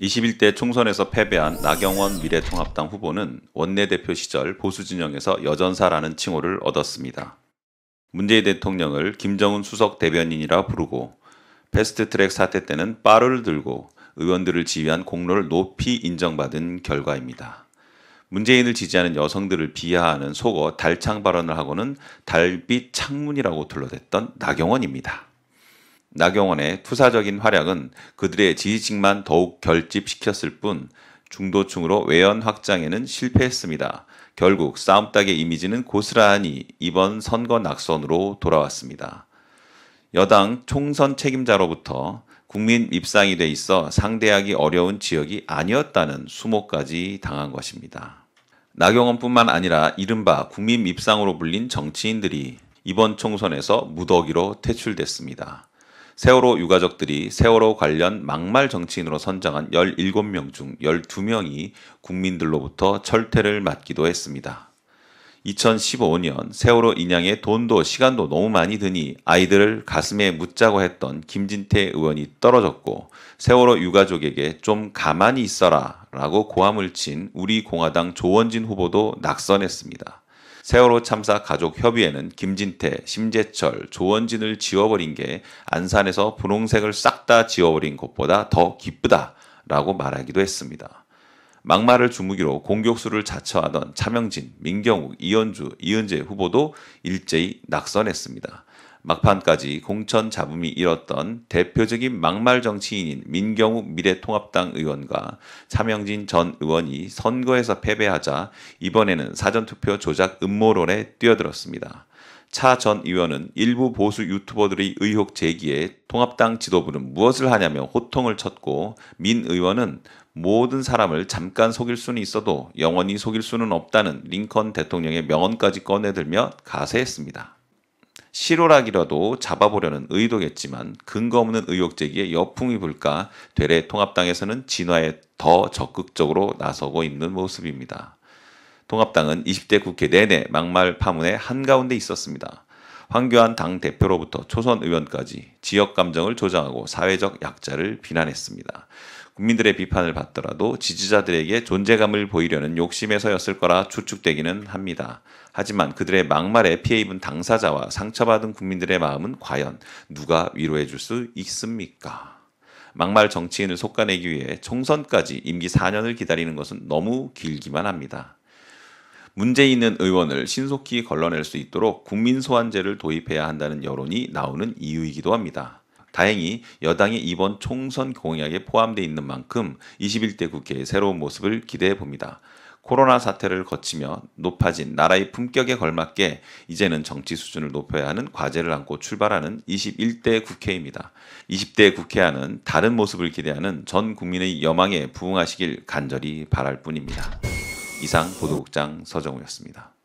21대 총선에서 패배한 나경원 미래통합당 후보는 원내대표 시절 보수진영에서 여전사라는 칭호를 얻었습니다. 문재인 대통령을 김정은 수석 대변인이라 부르고 패스트트랙 사태 때는 빠를 들고 의원들을 지휘한 공로를 높이 인정받은 결과입니다. 문재인을 지지하는 여성들을 비하하는 속어 달창 발언을 하고는 달빛 창문이라고 둘러댔던 나경원입니다. 나경원의 투사적인 활약은 그들의 지지층만 더욱 결집시켰을 뿐 중도층으로 외연 확장에는 실패했습니다. 결국 싸움닭의 이미지는 고스란히 이번 선거 낙선으로 돌아왔습니다. 여당 총선 책임자로부터 국민 입상이 돼 있어 상대하기 어려운 지역이 아니었다는 수모까지 당한 것입니다. 나경원뿐만 아니라 이른바 국민 입상으로 불린 정치인들이 이번 총선에서 무더기로 퇴출됐습니다. 세월호 유가족들이 세월호 관련 막말 정치인으로 선정한 17명 중 12명이 국민들로부터 철퇴를 맞기도 했습니다. 2015년 세월호 인양에 돈도 시간도 너무 많이 드니 아이들을 가슴에 묻자고 했던 김진태 의원이 떨어졌고 세월호 유가족에게 좀 가만히 있어라 라고 고함을 친 우리 공화당 조원진 후보도 낙선했습니다. 세월호 참사 가족 협의회는 김진태, 심재철, 조원진을 지워버린 게 안산에서 분홍색을 싹 다 지워버린 것보다 더 기쁘다라고 말하기도 했습니다. 막말을 주무기로 공격수를 자처하던 차명진, 민경욱, 이현주, 이은재 후보도 일제히 낙선했습니다. 막판까지 공천 잡음이 일었던 대표적인 막말 정치인인 민경욱 미래통합당 의원과 차명진 전 의원이 선거에서 패배하자 이번에는 사전투표 조작 음모론에 뛰어들었습니다. 차 전 의원은 일부 보수 유튜버들의 의혹 제기에 통합당 지도부는 무엇을 하냐며 호통을 쳤고 민 의원은 모든 사람을 잠깐 속일 수는 있어도 영원히 속일 수는 없다는 링컨 대통령의 명언까지 꺼내들며 가세했습니다. 실오락이라도 잡아보려는 의도겠지만 근거 없는 의혹 제기에 여풍이 불까 되레 통합당에서는 진화에 더 적극적으로 나서고 있는 모습입니다. 통합당은 20대 국회 내내 막말 파문의 한가운데 있었습니다. 황교안 당 대표로부터 초선 의원까지 지역 감정을 조장하고 사회적 약자를 비난했습니다. 국민들의 비판을 받더라도 지지자들에게 존재감을 보이려는 욕심에서였을 거라 추측되기는 합니다. 하지만 그들의 막말에 피해 입은 당사자와 상처받은 국민들의 마음은 과연 누가 위로해 줄 수 있습니까? 막말 정치인을 솎아내기 위해 총선까지 임기 4년을 기다리는 것은 너무 길기만 합니다. 문재인은 의원을 신속히 걸러낼 수 있도록 국민소환제를 도입해야 한다는 여론이 나오는 이유이기도 합니다. 다행히 여당이 이번 총선 공약에 포함되어 있는 만큼 21대 국회의 새로운 모습을 기대해 봅니다. 코로나 사태를 거치며 높아진 나라의 품격에 걸맞게 이제는 정치 수준을 높여야 하는 과제를 안고 출발하는 21대 국회입니다. 20대 국회와는 다른 모습을 기대하는 전 국민의 여망에 부응하시길 간절히 바랄 뿐입니다. 이상 보도국장 서정우였습니다.